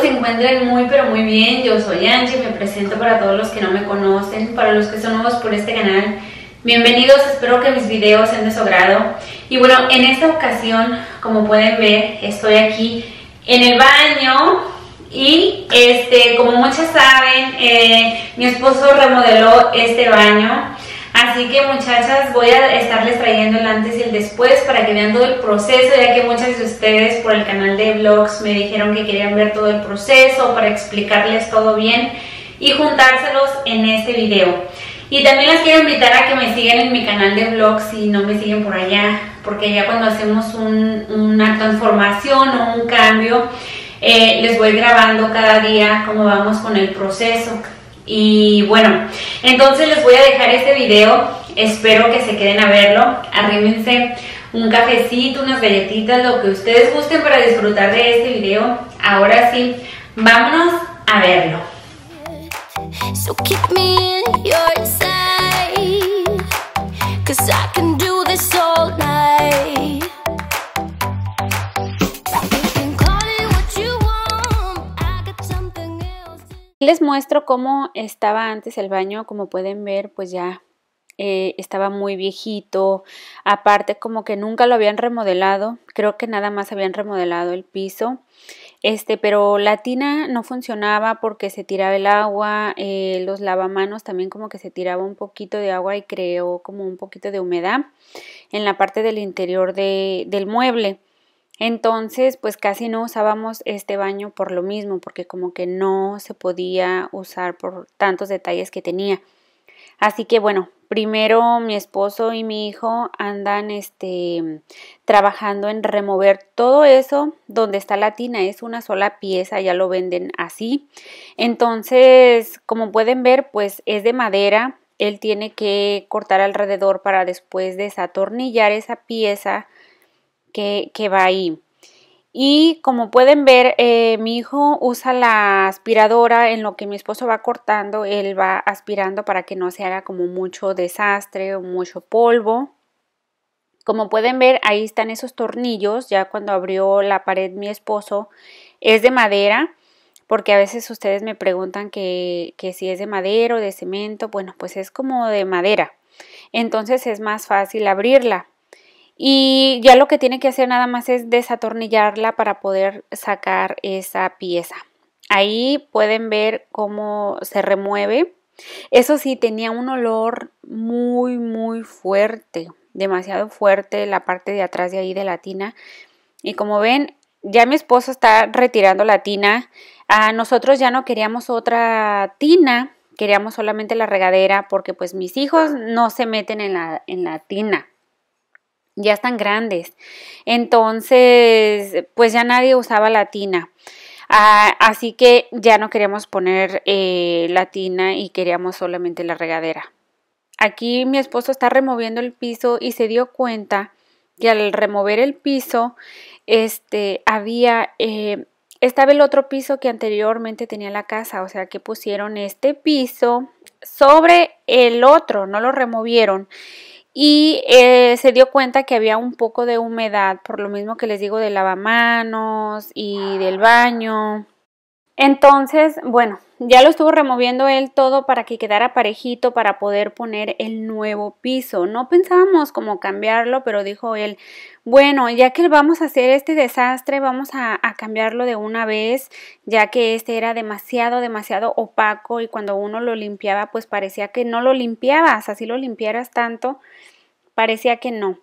se encuentren muy pero muy bien. Yo soy Angie, me presento para todos los que no me conocen, para los que son nuevos por este canal. Bienvenidos, espero que mis videos sean de su agrado. Y bueno, en esta ocasión, como pueden ver, estoy aquí en el baño y este, como muchas saben, eh, mi esposo remodeló este baño Así que muchachas, voy a estarles trayendo el antes y el después para que vean todo el proceso, ya que muchas de ustedes por el canal de vlogs me dijeron que querían ver todo el proceso para explicarles todo bien y juntárselos en este video. Y también les quiero invitar a que me sigan en mi canal de vlogs si no me siguen por allá, porque ya cuando hacemos una transformación o un cambio, eh, les voy grabando cada día cómo vamos con el proceso. Y bueno, entonces les voy a dejar este video, espero que se queden a verlo, arrímense un cafecito, unas galletitas, lo que ustedes gusten para disfrutar de este video. Ahora sí, vámonos a verlo. So keep me Les muestro cómo estaba antes el baño, como pueden ver, pues ya eh, estaba muy viejito, aparte como que nunca lo habían remodelado, creo que nada más habían remodelado el piso, este, pero la tina no funcionaba porque se tiraba el agua, eh, los lavamanos también como que se tiraba un poquito de agua y creó como un poquito de humedad en la parte del interior del mueble. Entonces, pues casi no usábamos este baño por lo mismo, porque como que no se podía usar por tantos detalles que tenía. Así que bueno, primero mi esposo y mi hijo andan este trabajando en remover todo eso donde está la tina, es una sola pieza, ya lo venden así. Entonces, como pueden ver, pues es de madera, él tiene que cortar alrededor para después desatornillar esa pieza que, va ahí. Y como pueden ver, eh, mi hijo usa la aspiradora en lo que mi esposo va cortando, él va aspirando para que no se haga como mucho desastre o mucho polvo. Como pueden ver, ahí están esos tornillos, ya cuando abrió la pared mi esposo, es de madera, porque a veces ustedes me preguntan que, que si es de madera o de cemento, bueno, pues es como de madera. Entonces es más fácil abrirla y ya lo que tiene que hacer nada más es desatornillarla para poder sacar esa pieza. Ahí pueden ver cómo se remueve. Eso sí, tenía un olor muy, muy fuerte, demasiado fuerte la parte de atrás de ahí de la tina. Y como ven, ya mi esposo está retirando la tina. A ah, nosotros ya no queríamos otra tina, queríamos solamente la regadera porque pues mis hijos no se meten en la, en la tina ya están grandes. Entonces, pues ya nadie usaba la tina. Ah, así que ya no queríamos poner eh, latina la tina y queríamos solamente la regadera. Aquí mi esposo está removiendo el piso y se dio cuenta que al remover el piso, este, había, eh, estaba el otro piso que anteriormente tenía la casa, o sea que pusieron este piso sobre el otro, no lo removieron y eh, se dio cuenta que había un poco de humedad, por lo mismo que les digo de lavamanos y del ah. baño. Entonces, bueno, ya lo estuvo removiendo él todo para que quedara parejito para poder poner el nuevo piso. No pensábamos como cambiarlo, pero dijo él, bueno, ya que vamos a hacer este desastre, vamos a, cambiarlo de una vez, ya que este era demasiado, demasiado opaco y cuando uno lo limpiaba, pues parecía que no lo limpiabas, así lo limpiaras tanto, parecía que no.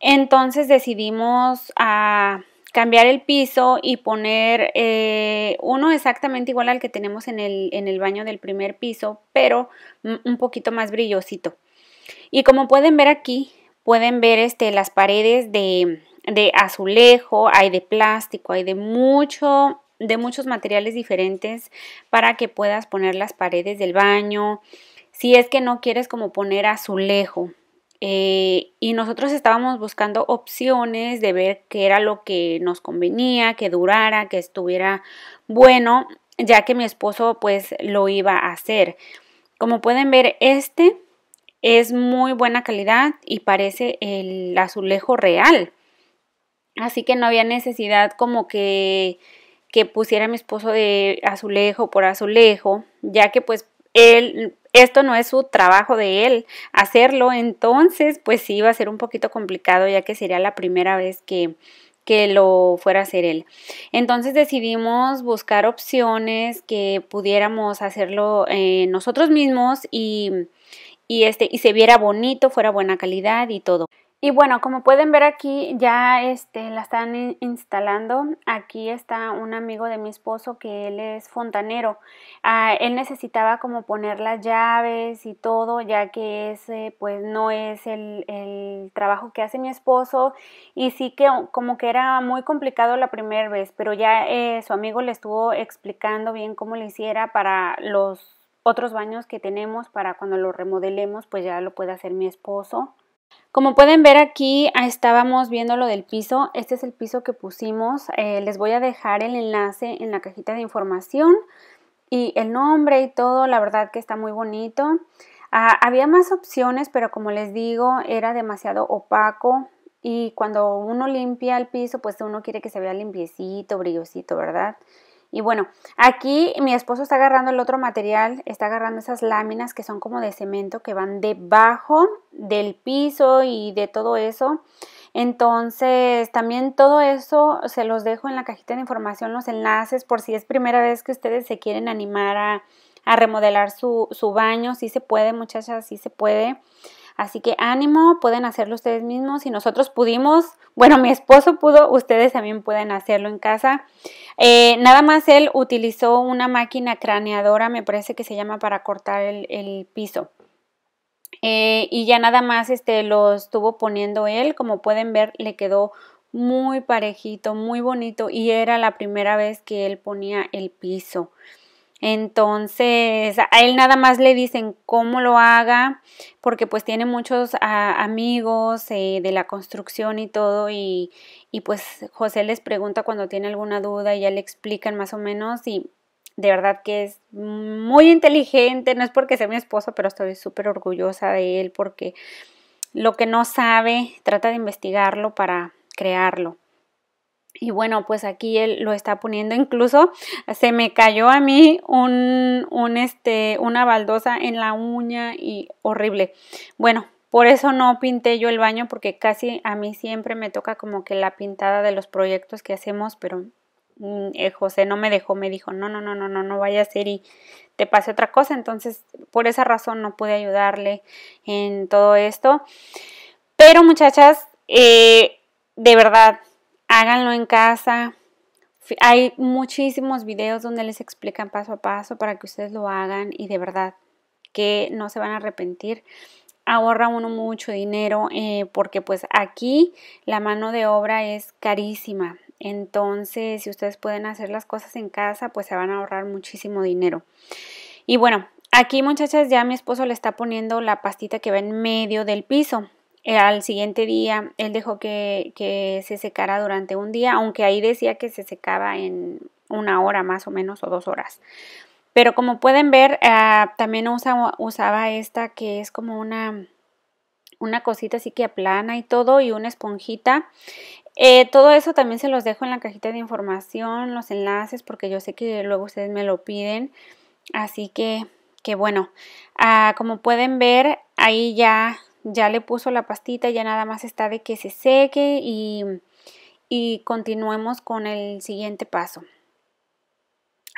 Entonces decidimos a cambiar el piso y poner eh, uno exactamente igual al que tenemos en el, en el baño del primer piso, pero un poquito más brillosito. Y como pueden ver aquí, pueden ver este, las paredes de, de azulejo, hay de plástico, hay de mucho de muchos materiales diferentes para que puedas poner las paredes del baño si es que no quieres como poner azulejo eh, y nosotros estábamos buscando opciones de ver qué era lo que nos convenía, que durara, que estuviera bueno, ya que mi esposo pues lo iba a hacer. Como pueden ver, este es muy buena calidad y parece el azulejo real. Así que no había necesidad como que, que pusiera mi esposo de azulejo por azulejo, ya que pues él esto no es su trabajo de él hacerlo, entonces pues sí iba a ser un poquito complicado ya que sería la primera vez que, que lo fuera a hacer él. Entonces decidimos buscar opciones que pudiéramos hacerlo eh, nosotros mismos y, y, este, y se viera bonito, fuera buena calidad y todo. Y bueno, como pueden ver aquí ya este, la están instalando. Aquí está un amigo de mi esposo que él es fontanero. Ah, él necesitaba como poner las llaves y todo, ya que ese pues no es el, el trabajo que hace mi esposo. Y sí que como que era muy complicado la primera vez, pero ya eh, su amigo le estuvo explicando bien cómo le hiciera para los otros baños que tenemos para cuando lo remodelemos pues ya lo puede hacer mi esposo. Como pueden ver aquí ah, estábamos viendo lo del piso, este es el piso que pusimos, eh, les voy a dejar el enlace en la cajita de información y el nombre y todo, la verdad que está muy bonito. Ah, había más opciones pero como les digo era demasiado opaco y cuando uno limpia el piso pues uno quiere que se vea limpiecito, brillosito, ¿verdad? Y bueno, aquí mi esposo está agarrando el otro material, está agarrando esas láminas que son como de cemento que van debajo del piso y de todo eso. Entonces, también todo eso se los dejo en la cajita de información, los enlaces, por si es primera vez que ustedes se quieren animar a, remodelar su, su baño. Sí se puede, muchachas, sí se puede. Así que ánimo, pueden hacerlo ustedes mismos. Si nosotros pudimos, bueno, mi esposo pudo, ustedes también pueden hacerlo en casa. Eh, nada más él utilizó una máquina craneadora, me parece que se llama, para cortar el, piso. Eh, y ya nada más este, lo estuvo poniendo él, como pueden ver, le quedó muy parejito, muy bonito y era la primera vez que él ponía el piso. Entonces, a él nada más le dicen cómo lo haga, porque pues tiene muchos ah, amigos eh, de la construcción y todo, y, y, pues José les pregunta cuando tiene alguna duda y ya le explican más o menos, y de verdad que es muy inteligente, no es porque sea mi esposo, pero estoy súper orgullosa de él, porque lo que no sabe trata de investigarlo para crearlo. Y bueno, pues aquí él lo está poniendo. Incluso se me cayó a mí un, un este, una baldosa en la uña y horrible. Bueno, por eso no pinté yo el baño porque casi a mí siempre me toca como que la pintada de los proyectos que hacemos, pero mm, eh, José no me dejó, me dijo, no, no, no, no, no, no vaya a ser y te pase otra cosa. Entonces, por esa razón no pude ayudarle en todo esto. Pero muchachas, eh, de verdad, háganlo en casa. Hay muchísimos videos donde les explican paso a paso para que ustedes lo hagan y de verdad que no se van a arrepentir. Ahorra uno mucho dinero eh, porque pues aquí la mano de obra es carísima. Entonces, si ustedes pueden hacer las cosas en casa, pues se van a ahorrar muchísimo dinero. Y bueno, aquí muchachas ya mi esposo le está poniendo la pastita que va en medio del piso. Eh, al siguiente día él dejó que, se secara durante un día, aunque ahí decía que se secaba en una hora más o menos o dos horas. Pero como pueden ver, ah, también usaba esta que es como una, una cosita así que aplana y todo y una esponjita. Eh, todo eso también se los dejo en la cajita de información, los enlaces, porque yo sé que luego ustedes me lo piden. Así que, que bueno, ah, como pueden ver, ahí ya ya le puso la pastita, ya nada más está de que se seque y, y continuemos con el siguiente paso.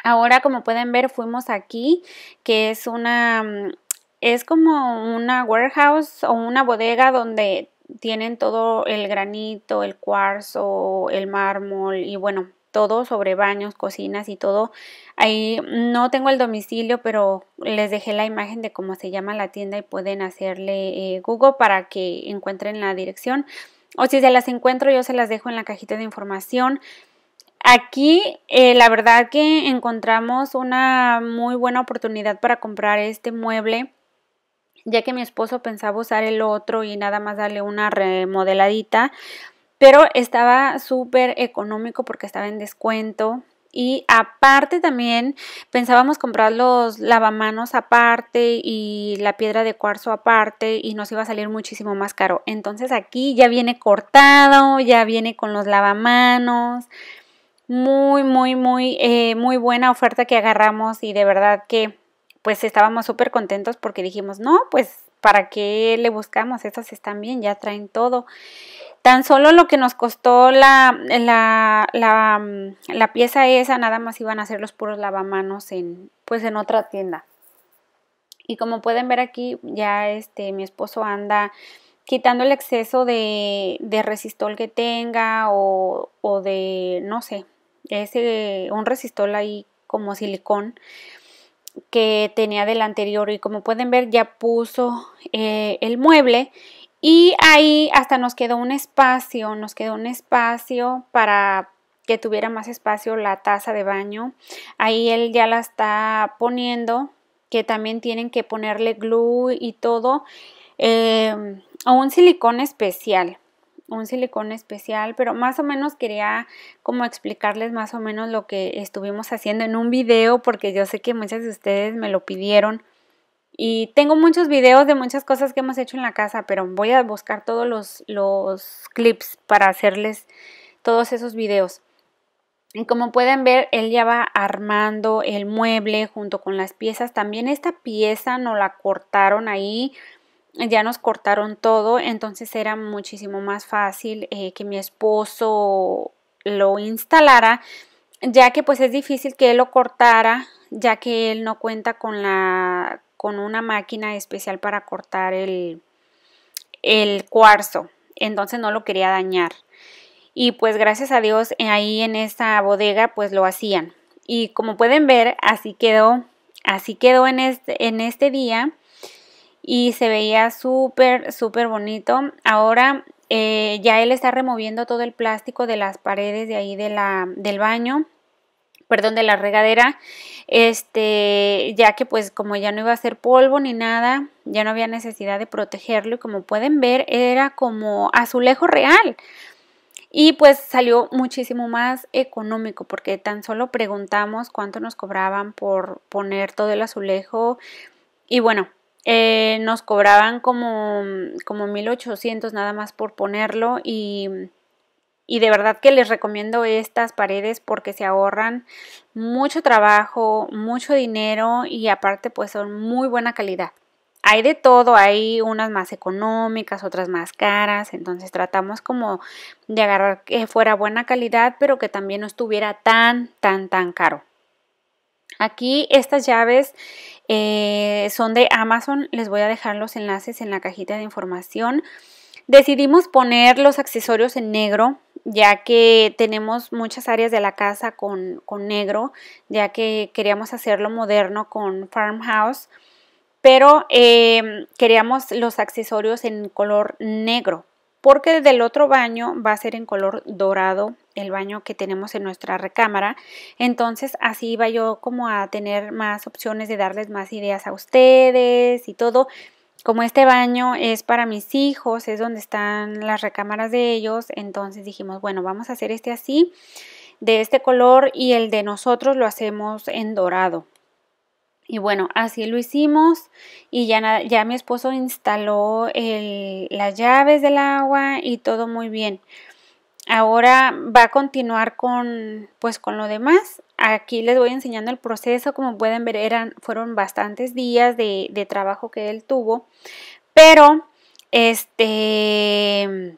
Ahora como pueden ver fuimos aquí que es una es como una warehouse o una bodega donde tienen todo el granito, el cuarzo, el mármol y bueno, todo sobre baños, cocinas y todo. Ahí no tengo el domicilio, pero les dejé la imagen de cómo se llama la tienda y pueden hacerle eh, Google para que encuentren la dirección. O si se las encuentro, yo se las dejo en la cajita de información. Aquí eh, la verdad que encontramos una muy buena oportunidad para comprar este mueble ya que mi esposo pensaba usar el otro y nada más darle una remodeladita pero estaba súper económico porque estaba en descuento. Y aparte también pensábamos comprar los lavamanos aparte y la piedra de cuarzo aparte y nos iba a salir muchísimo más caro. Entonces aquí ya viene cortado, ya viene con los lavamanos. Muy, muy, muy, eh, muy buena oferta que agarramos y de verdad que pues estábamos súper contentos porque dijimos, no, pues ¿para qué le buscamos? estos están bien, ya traen todo. Tan solo lo que nos costó la, la, la, la, pieza esa, nada más iban a ser los puros lavamanos en, pues en otra tienda. Y como pueden ver aquí, ya este, mi esposo anda quitando el exceso de, de resistol que tenga o, o de, no sé, ese, un resistol ahí como silicón que tenía del anterior y como pueden ver ya puso eh, el mueble y ahí hasta nos quedó un espacio, nos quedó un espacio para que tuviera más espacio la taza de baño. Ahí él ya la está poniendo, que también tienen que ponerle glue y todo, eh, o un silicón especial un silicón especial, pero más o menos quería como explicarles más o menos lo que estuvimos haciendo en un video porque yo sé que muchas de ustedes me lo pidieron. Y tengo muchos videos de muchas cosas que hemos hecho en la casa, pero voy a buscar todos los, clips para hacerles todos esos videos. Y como pueden ver, él ya va armando el mueble junto con las piezas. También esta pieza no la cortaron ahí, ya nos cortaron todo, entonces era muchísimo más fácil eh, que mi esposo lo instalara, ya que pues es difícil que él lo cortara, ya que él no cuenta con la con una máquina especial para cortar el, cuarzo. Entonces no lo quería dañar. Y pues gracias a Dios eh, ahí en esa bodega pues lo hacían. Y como pueden ver, así quedó, así quedó en este, día. Y se veía súper, súper bonito. Ahora eh, ya él está removiendo todo el plástico de las paredes de ahí de la, del baño perdón, de la regadera, este, ya que pues como ya no iba a ser polvo ni nada, ya no había necesidad de protegerlo y como pueden ver era como azulejo real. Y pues salió muchísimo más económico porque tan solo preguntamos cuánto nos cobraban por poner todo el azulejo y bueno, eh, nos cobraban como, como 1800 nada más por ponerlo y y de verdad que les recomiendo estas paredes porque se ahorran mucho trabajo, mucho dinero y aparte pues son muy buena calidad. Hay de todo, hay unas más económicas, otras más caras, entonces tratamos como de agarrar que fuera buena calidad pero que también no estuviera tan, tan, tan caro. Aquí estas llaves eh, son de Amazon, les voy a dejar los enlaces en la cajita de información. Decidimos poner los accesorios en negro ya que tenemos muchas áreas de la casa con, con negro, ya que queríamos hacerlo moderno con farmhouse, pero eh, queríamos los accesorios en color negro, porque del otro baño va a ser en color dorado el baño que tenemos en nuestra recámara. Entonces así iba yo como a tener más opciones de darles más ideas a ustedes y todo. Como este baño es para mis hijos, es donde están las recámaras de ellos, entonces dijimos, bueno, vamos a hacer este así, de este color y el de nosotros lo hacemos en dorado. Y bueno, así lo hicimos y ya, ya mi esposo instaló las llaves del agua y todo muy bien. Ahora va a continuar con pues con lo demás Aquí les voy enseñando el proceso, como pueden ver eran, fueron bastantes días de, trabajo que él tuvo, pero este,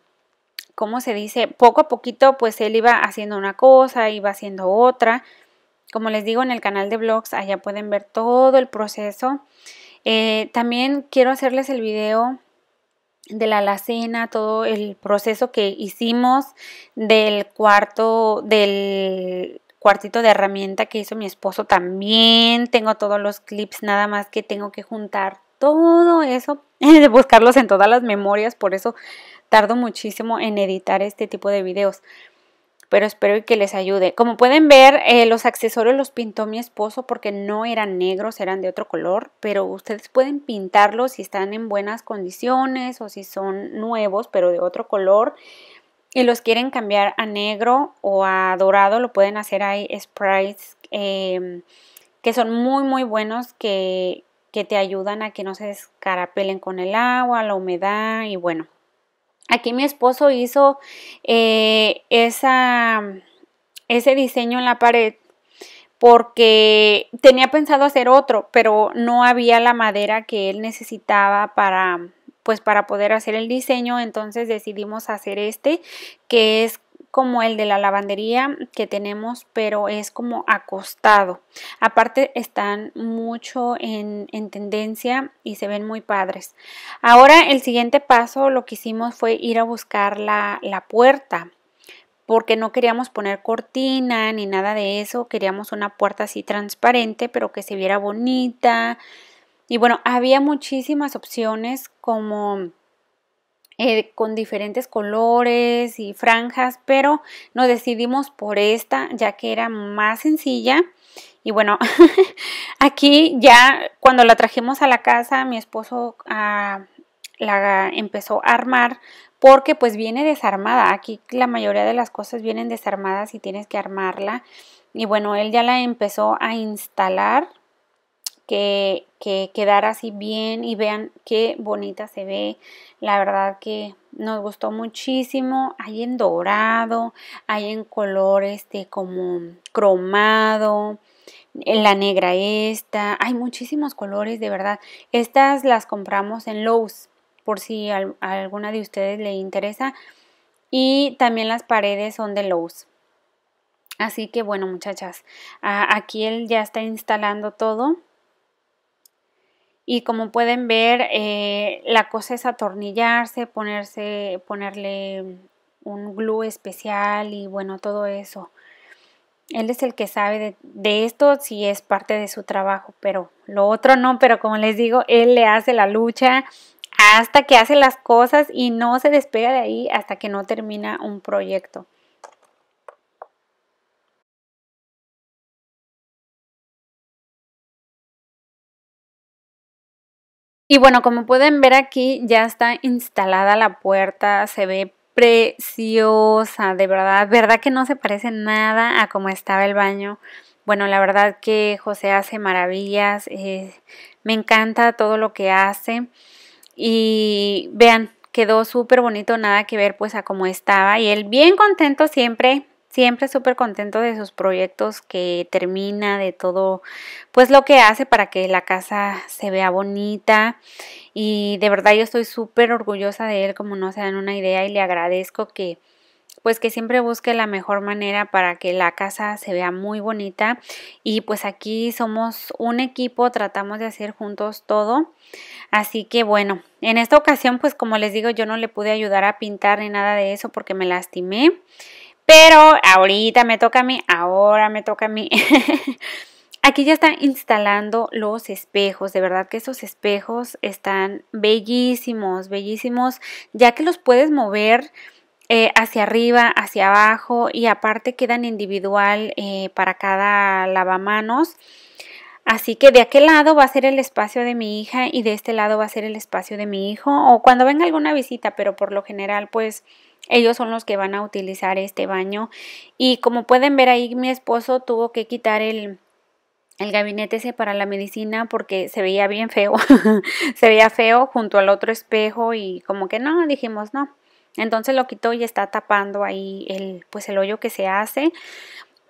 ¿cómo se dice? Poco a poquito pues él iba haciendo una cosa, iba haciendo otra, como les digo en el canal de blogs, allá pueden ver todo el proceso. Eh, también quiero hacerles el video de la alacena, todo el proceso que hicimos del cuarto, del cuartito de herramienta que hizo mi esposo también. Tengo todos los clips, nada más que tengo que juntar todo eso, de buscarlos en todas las memorias, por eso tardo muchísimo en editar este tipo de videos. Pero espero que les ayude. Como pueden ver, eh, los accesorios los pintó mi esposo porque no eran negros, eran de otro color. Pero ustedes pueden pintarlos si están en buenas condiciones o si son nuevos, pero de otro color y los quieren cambiar a negro o a dorado, lo pueden hacer. Hay sprites, em, que son muy, muy buenos que, que te ayudan a que no se escarapelen con el agua, la humedad y bueno. Aquí mi esposo hizo eh, esa, ese diseño en la pared porque tenía pensado hacer otro, pero no había la madera que él necesitaba para, pues para poder hacer el diseño entonces decidimos hacer este que es como el de la lavandería que tenemos pero es como acostado aparte están mucho en, en, tendencia y se ven muy padres ahora el siguiente paso lo que hicimos fue ir a buscar la, la puerta porque no queríamos poner cortina ni nada de eso queríamos una puerta así transparente pero que se viera bonita y bueno, había muchísimas opciones como eh, con diferentes colores y franjas, pero nos decidimos por esta ya que era más sencilla. Y bueno, aquí ya cuando la trajimos a la casa, mi esposo ah, la empezó a armar porque pues viene desarmada. Aquí la mayoría de las cosas vienen desarmadas y tienes que armarla. Y bueno, él ya la empezó a instalar que, quedara así bien y vean qué bonita se ve. La verdad que nos gustó muchísimo. Hay en dorado, hay en color este como cromado, en la negra esta. Hay muchísimos colores, de verdad. Estas las compramos en Lowe's, por si a alguna de ustedes le interesa. Y también las paredes son de Lowe's. Así que bueno muchachas, aquí él ya está instalando todo y como pueden ver eh, la cosa es atornillarse, ponerse, ponerle un glue especial y bueno todo eso. Él es el que sabe de, esto si es parte de su trabajo, pero lo otro no, pero como les digo, él le hace la lucha hasta que hace las cosas y no se despega de ahí hasta que no termina un proyecto. Y bueno, como pueden ver aquí ya está instalada la puerta, se ve preciosa, de verdad, verdad que no se parece nada a cómo estaba el baño. Bueno, la verdad que José hace maravillas, eh, me encanta todo lo que hace y vean, quedó súper bonito, nada que ver pues a cómo estaba y él bien contento siempre siempre súper contento de sus proyectos que termina, de todo, pues lo que hace para que la casa se vea bonita. Y de verdad yo estoy súper orgullosa de él, como no se dan una idea, y le agradezco que pues que siempre busque la mejor manera para que la casa se vea muy bonita y pues aquí somos un equipo, tratamos de hacer juntos todo. Así que bueno, en esta ocasión pues como les digo yo no le pude ayudar a pintar ni nada de eso porque me lastimé. Pero ahorita me toca a mí, ahora me toca a mí. Aquí ya están instalando los espejos, de verdad que esos espejos están bellísimos, bellísimos, ya que los puedes mover eh, hacia arriba, hacia abajo y aparte quedan individual eh, para cada lavamanos. Así que de aquel lado va a ser el espacio de mi hija y de este lado va a ser el espacio de mi hijo o cuando venga alguna visita, pero por lo general pues ellos son los que van a utilizar este baño. Y como pueden ver ahí, mi esposo tuvo que quitar el, el gabinete ese para la medicina porque se veía bien feo. se veía feo junto al otro espejo y como que no, dijimos no. Entonces lo quitó y está tapando ahí el, pues el hoyo que se hace.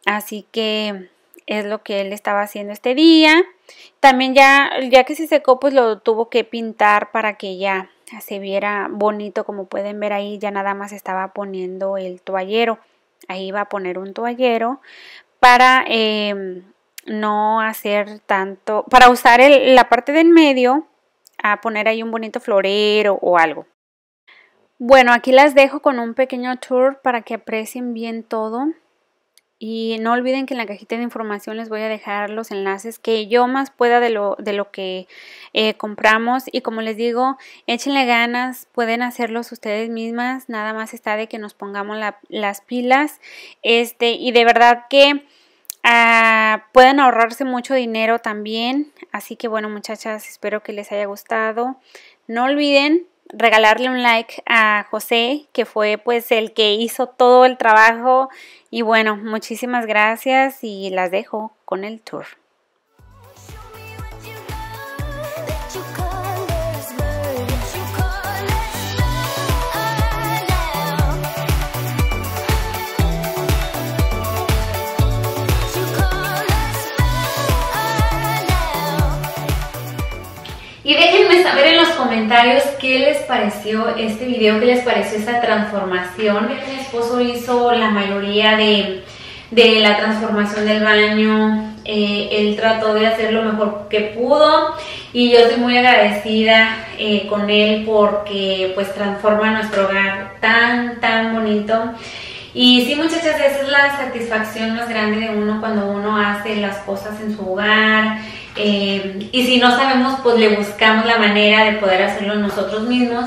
Así que es lo que él estaba haciendo este día. También ya, ya que se secó, pues lo tuvo que pintar para que ya se viera bonito como pueden ver ahí ya nada más estaba poniendo el toallero ahí va a poner un toallero para em, no hacer tanto para usar el, la parte del medio a poner ahí un bonito florero o algo bueno aquí las dejo con un pequeño tour para que aprecien bien todo y no olviden que en la cajita de información les voy a dejar los enlaces que yo más pueda de lo, que eh, compramos. Y como les digo, échenle ganas, pueden hacerlos ustedes mismas. Nada más está de que nos pongamos las pilas. Este, y de verdad que ah, pueden ahorrarse mucho dinero también. Así que bueno, muchachas, espero que les haya gustado. No olviden regalarle un like a José, que fue pues el que hizo todo el trabajo. Y bueno, muchísimas gracias y las dejo con el tour. comentarios qué les pareció este video, qué les pareció esta transformación. Mi esposo hizo la mayoría de, la transformación del baño, eh, él trató de hacer lo mejor que pudo y yo estoy muy agradecida eh, con él porque pues transforma nuestro hogar tan, tan bonito. Y sí, muchachas, esa es la satisfacción más grande de uno cuando uno hace las cosas en su hogar, eh, y si no sabemos, pues le buscamos la manera de poder hacerlo nosotros mismos.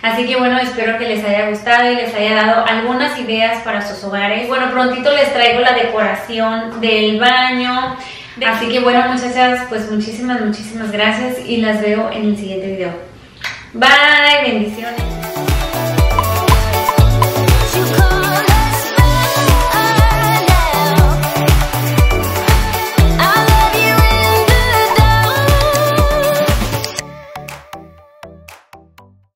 Así que bueno, espero que les haya gustado y les haya dado algunas ideas para sus hogares. Bueno, prontito les traigo la decoración del baño. Así que bueno, gracias, pues muchísimas, muchísimas gracias y las veo en el siguiente video. Bye, bendiciones.